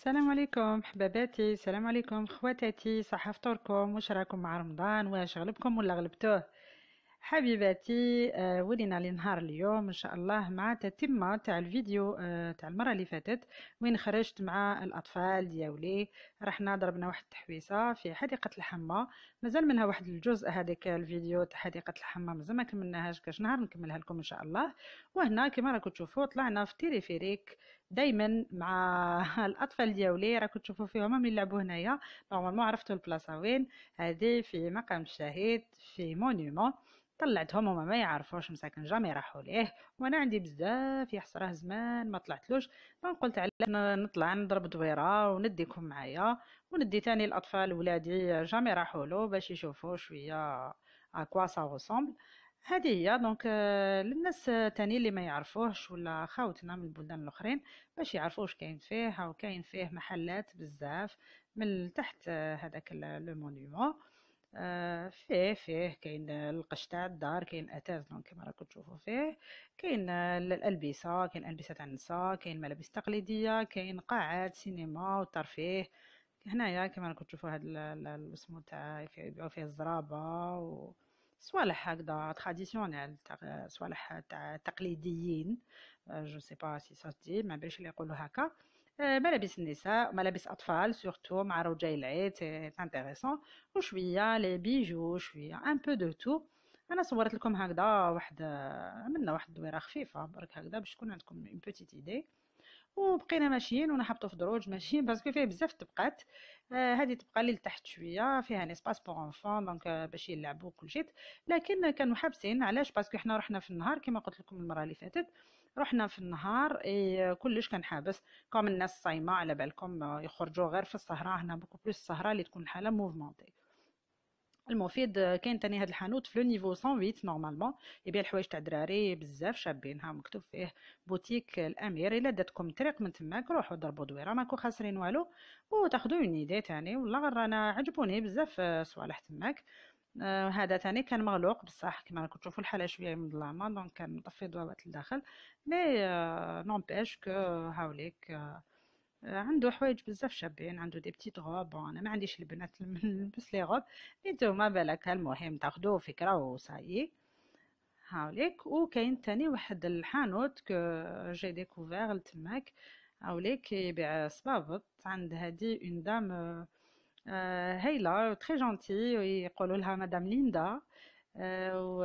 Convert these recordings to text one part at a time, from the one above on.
السلام عليكم حباباتي السلام عليكم خواتاتي صح فطوركم واش راكم مع رمضان واش غلبكم ولا غلبتوه حبيباتي آه ولينا لنهار اليوم ان شاء الله مع تتمه تاع الفيديو آه تاع المره اللي فاتت وين خرجت مع الاطفال دياولي رحنا ضربنا واحد التحويسه في حديقه الحمى مازال منها واحد الجزء هذاك الفيديو تاع حديقه الحمى مازال ما كملناهاش كاش نهار نكملها لكم ان شاء الله وهنا كما راكم تشوفوا طلعنا في تيريفيريك دائما مع الاطفال دياولي راكم تشوفوا فيهم ملي يلعبوا هنايا نورمالمون عرفتوا البلاصه وين هذه في مقام الشهيد في مونيمون طلعتهم وما ما يعرفوش مساكن جامي راحوا ليه وانا عندي بزاف يحصره زمان ما طلعتلوش دونك قلت علاش نطلع نضرب دويره ونديكم معايا وندي تاني الاطفال ولادي جامي راحوا له باش يشوفوا شويه اكوا سا غوسومبل هذه هي دونك آه، للناس تاني اللي ما يعرفوهش ولا خاوتنا من البلدان الاخرين باش يعرفوا واش كاين فيه او كاين فيه محلات بزاف من تحت آه، هذاك لو مونيمون آه، فيه فيه كاين القش تاع الدار كاين اتاز دونك كما راكم تشوفوا فيه كاين الالبسه كاين البسه تاع النساء كاين ملابس تقليديه كاين قاعات سينما وترفيه هنايا كما راكم تشوفوا هذا الاسمو تاع يبيعوا فيه الزرابه و... صوالح هكذا تراديسيونيل صوالح تاع تقليديين جو سي با سي سوتي ما باليش اللي يقولوا هكا آه، ملابس النساء ملابس اطفال سورتو مع رجاي العيد سي انتريسون وشويه لي بيجو شويه ان بو دو تو انا صورت لكم هكذا واحد آه، عملنا واحد الدويره خفيفه برك هكذا باش تكون عندكم اون بوتيت ايدي وبقينا ماشيين وانا في دروج ماشيين باسكو فيه بزاف طبقات آه، هذه تبقى اللي لتحت شويه فيها ان اسباس بوغ انفون دونك باش يلعبوا كل شيء لكن كانوا حابسين علاش باسكو حنا رحنا في النهار كما قلت لكم المره اللي فاتت رحنا في النهار إيه كلش كان حابس كوم الناس صايمه على بالكم آه، يخرجوا غير في السهره هنا بوكو بلوس السهره اللي تكون الحاله موفمونتي المفيد كاين تاني هاد الحانوت في لو نيفو 108 نورمالمون يبيع الحوايج تاع دراري بزاف شابين ها مكتوب فيه بوتيك الامير الا داتكم طريق من تماك روحوا ضربوا دويره ماكو خاسرين والو وتاخذوا اون ايدي تاني والله غير انا عجبوني بزاف صوالح تماك آه هذا تاني كان مغلوق بصح كما راكم تشوفوا الحاله شويه مظلمه دونك كان مطفي ضوابط لداخل مي آه بيش كو هاوليك آه عنده حوايج بزاف شابين عنده دي بتيت غوب انا ما عنديش البنات نلبس لي غوب انتوما بالك المهم تاخذوا فكره وصايي هاوليك وكاين تاني واحد الحانوت كو جي ديكوفير لتماك هاوليك يبيع صبابط عند هادي اون آه، دام هايله تري جونتي ويقولولها لها مدام ليندا آه، و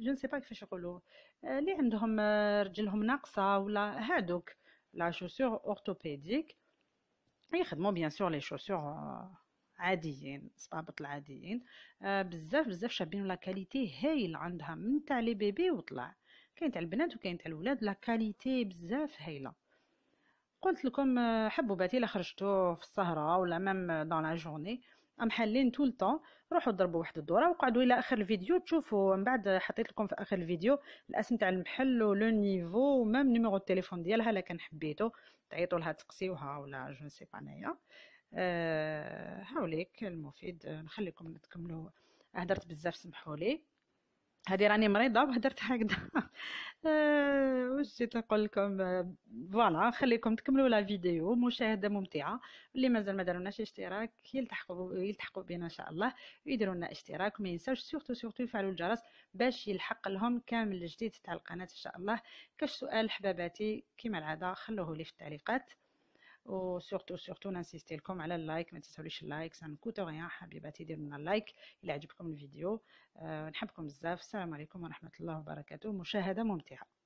جو نسي با كيفاش يقولوا اللي عندهم رجلهم ناقصه ولا هادوك لا شوسور اورتوبيديك يخدموا بيان سور لي شوسور عاديين صبابط العاديين بزاف بزاف شابين لا كاليتي هايل عندها من تاع لي بيبي وطلع كاين تاع البنات وكاين تاع الولاد لا كاليتي بزاف هايله قلت لكم حبوباتي لا خرجتو في السهره ولا مام دون لا جورني ام حالين طول طون روحوا ضربوا واحد الدوره وقعدوا الى اخر الفيديو تشوفوا من بعد حطيت لكم في اخر الفيديو الاسم تاع المحل ولو نيفو ومام نيميرو التليفون ديالها الا كان حبيتو تعيطوا لها تقسيوها ولا جو سي با انايا أه هاوليك المفيد نخليكم تكملوا هدرت بزاف سمحوا لي هذه راني مريضه وهدرت هكذا آه، واش جيت نقول لكم فوالا خليكم تكملوا لا فيديو مشاهده ممتعه اللي مازال ما دارولناش اشتراك يلتحقوا يلتحقوا بنا ان شاء الله ويديروا لنا اشتراك وما ينساوش سورتو سورتو يفعلوا الجرس باش يلحق لهم كامل الجديد تاع القناه ان شاء الله كاش سؤال حباباتي كما العاده خلوه لي في التعليقات وسورتو سورتو ننسيستي لكم على اللايك ما تنساوليش اللايك سان كوتو غيان حبيباتي ديروا لنا اللايك الا عجبكم الفيديو أه نحبكم بزاف السلام عليكم ورحمه الله وبركاته مشاهده ممتعه